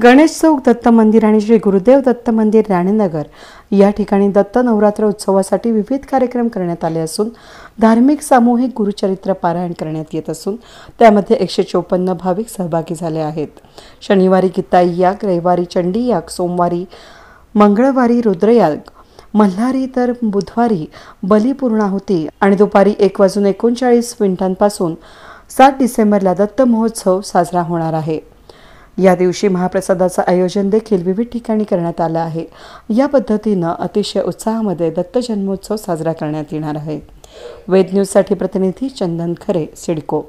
गणेश चौक दत्त मंदिर आणि श्री गुरुदेव दत्त मंदिर राणेनगर या ठिकाणी दत्त नवरात्र उत्सवासाठी विविध कार्यक्रम करण्यात आले असून धार्मिक सामूहिक गुरुचरित्र पारायण करण्यात येत असून त्यामध्ये एकशे चोपन्न भाविक सहभागी झाले आहेत शनिवारी गीताई याग रविवारी चंडी याग सोमवारी मंगळवारी रुद्रयाग मल्हारी तर बुधवारी होती आणि दुपारी एक वाजून एकोणचाळीस मिनिटांपासून सात डिसेंबरला दत्त महोत्सव साजरा होणार आहे या दिवशी महाप्रसादाचं आयोजन देखील विविध ठिकाणी करण्यात आलं आहे या पद्धतीनं अतिशय उत्साहामध्ये दत्त जन्मोत्सव साजरा करण्यात येणार आहे वेद न्यूजसाठी प्रतिनिधी चंदन खरे सिडको